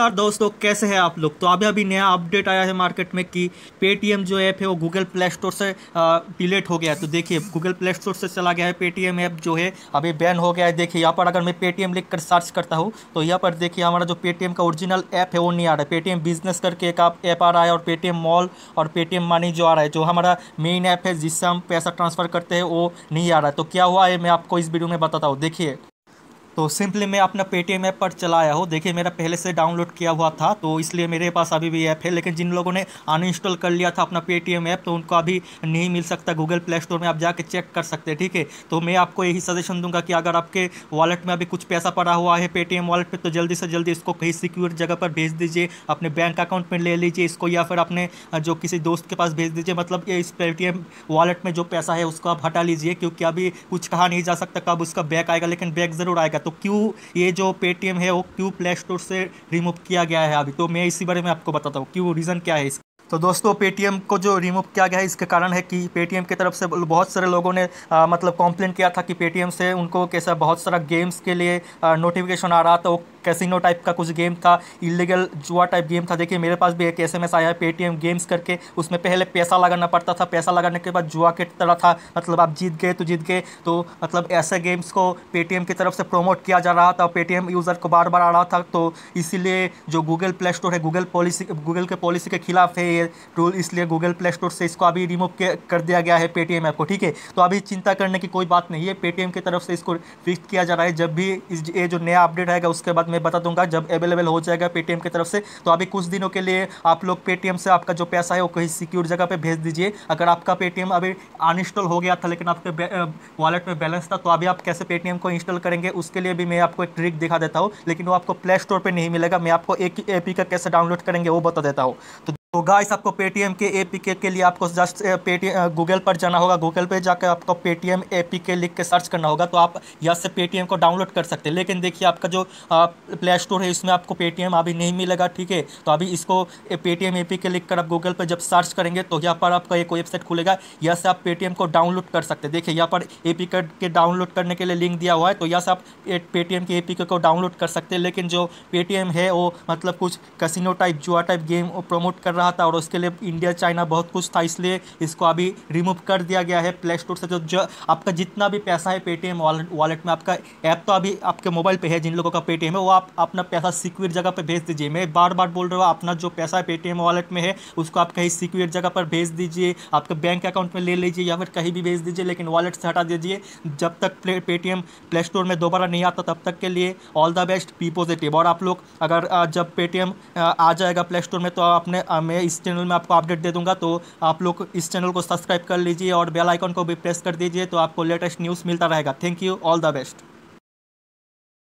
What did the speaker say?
यार दोस्तों कैसे हैं आप लोग तो अभी अभी नया अपडेट आया है मार्केट में कि पेटीएम जो ऐप है वो गूगल प्ले स्टोर से डिलेट हो गया है तो देखिए गूगल प्ले स्टोर से चला गया है पेटीएम ऐप जो है अभी बैन हो गया है देखिए यहाँ पर अगर मैं पेटीएम लिख कर सर्च करता हूँ तो यहाँ पर देखिए हमारा जो पेटीएम का ओरिजिनल ऐप है वो नहीं आ रहा है पेटीएम बिजनेस करके एक ऐप आ रहा है और पेटीएम मॉल और पेटीएम मनी जो आ रहा है जो हमारा मेन ऐप है जिससे हम पैसा ट्रांसफ़र करते हैं वो नहीं आ रहा है तो क्या हुआ है मैं आपको इस वीडियो में बताता हूँ देखिए तो सिंपली मैं अपना पेटीएम ऐप पर चलाया हूँ देखिए मेरा पहले से डाउनलोड किया हुआ था तो इसलिए मेरे पास अभी भी ऐप है लेकिन जिन लोगों ने अनइंस्टॉल कर लिया था अपना पेटीएम ऐप तो उनको अभी नहीं मिल सकता गूगल प्ले स्टोर में आप जाके चेक कर सकते हैं ठीक है तो मैं आपको यही सजेशन दूंगा कि अगर आपके वॉलेट में अभी कुछ पैसा पड़ा हुआ है पेटीएम वॉलेट पर तो जल्दी से जल्दी इसको कहीं सिक्योर जगह पर भेज दीजिए अपने बैंक अकाउंट में ले लीजिए इसको या फिर अपने जो किसी दोस्त के पास भेज दीजिए मतलब इस पेटीएम वॉलेट में जो पैसा है उसको आप हटा लीजिए क्योंकि अभी कुछ कहा नहीं जा सकता कब उसका बैक आएगा लेकिन बैक ज़रूर आएगा तो क्यों ये जो पेटीएम है वो क्यों प्ले स्टोर से रिमूव किया गया है अभी तो मैं इसी बारे में आपको बताता हूँ क्यों रीज़न क्या है इसका तो दोस्तों पेटीएम को जो रिमूव किया गया है इसके कारण है कि पेटीएम की तरफ से बहुत सारे लोगों ने आ, मतलब कॉम्प्लेन किया था कि पेटीएम से उनको कैसा बहुत सारा गेम्स के लिए नोटिफिकेशन आ रहा था वो कैसिनो टाइप का कुछ गेम था इलीगल जुआ टाइप गेम था देखिए मेरे पास भी एक एस आया है पेटीएम गेम्स करके उसमें पहले पैसा लगाना पड़ता था पैसा लगाने के बाद जुआ के तरह था मतलब आप जीत गए तो जीत गए तो मतलब ऐसे गेम्स को पेटीएम की तरफ से प्रोमोट किया जा रहा था पेटीएम यूज़र को बार बार आ रहा था तो इसीलिए जो गूगल प्ले स्टोर है गूगल पॉलिसी गूगल के पॉलिसी के खिलाफ है ये रूल इसलिए गूगल प्ले स्टोर से इसको अभी रिमूव कर दिया गया है पेटीएम ऐप को ठीक है तो अभी चिंता करने की कोई बात नहीं है पेटीएम की तरफ से इसको फिक्स किया जा रहा है जब भी ये जो नया अपडेट आएगा उसके बाद में मैं बता दूंगा जब अवेलेबल हो जाएगा पेटीएम की तरफ से तो अभी कुछ दिनों के लिए आप लोग पेटीएम से आपका जो पैसा है वो कहीं सिक्योर जगह पर भेज दीजिए अगर आपका पेटीएम अभी अनइंस्टॉल हो गया था लेकिन आपके वॉलेट में बैलेंस था तो अभी आप कैसे पेटीएम को इंस्टॉल करेंगे उसके लिए भी मैं आपको एक ट्रिक दिखा देता हूँ लेकिन वो आपको प्ले स्टोर पर नहीं मिलेगा मैं आपको एक एपी का कैसे डाउनलोड करेंगे वो बता देता हूँ तो तो गाइस आपको पेटीएम के ए पी के, के लिए आपको जस्ट पेटीएम गूगल पर जाना होगा गूगल पे जाकर आपको पेटीएम ए पी के लिख के सर्च करना होगा तो आप यहाँ से पेटीएम को डाउनलोड कर सकते हैं लेकिन देखिए आपका जो प्ले uh, स्टोर है इसमें आपको पेटीएम अभी नहीं मिलेगा ठीक है तो अभी इसको पेटीएम ए पी के लिख कर आप गूगल पर जब सर्च करेंगे तो यहाँ पर आपका एक वेबसाइट खुलेगा यहाँ से आप पेटीएम को डाउनलोड कर सकते हैं देखिए यहाँ पर ए पी के डाउनलोड करने के लिए लिंक दिया हुआ है तो यहाँ से आप पेटीएम uh, के ए पी को डाउनलोड कर सकते हैं लेकिन जो पेटीएम है वो मतलब कुछ कसिनो टाइप जुआ टाइप गेम प्रोमोट कर रहा रहा था और उसके लिए इंडिया चाइना बहुत कुछ था इसलिए इसको अभी रिमूव कर दिया गया है प्ले स्टोर से जो तो जो आपका जितना भी पैसा है पेटीएम वॉलेट में आपका ऐप तो अभी आपके मोबाइल पे है जिन लोगों का पेटीएम है वो आप अपना पैसा सिक्योर जगह पर भेज दीजिए मैं बार बार बोल रहा हूँ अपना जो पैसा है पेटीएम वॉलेट में है उसको आप कहीं सिक्योर जगह पर भेज दीजिए आपके बैंक अकाउंट में ले लीजिए या फिर कहीं भी भेज दीजिए लेकिन वॉलेट से हटा दीजिए जब तक पेटीएम प्ले स्टोर में दोबारा नहीं आता तब तक के लिए all the best be positive और आप लोग अगर जब पेटीएम आ जाएगा प्ले स्टोर में तो आपने मैं इस चैनल में आपको अपडेट दे दूंगा तो आप लोग इस चैनल को सब्सक्राइब कर लीजिए और बेल आइकन को भी प्रेस कर दीजिए तो आपको लेटेस्ट न्यूज़ मिलता रहेगा thank you all the best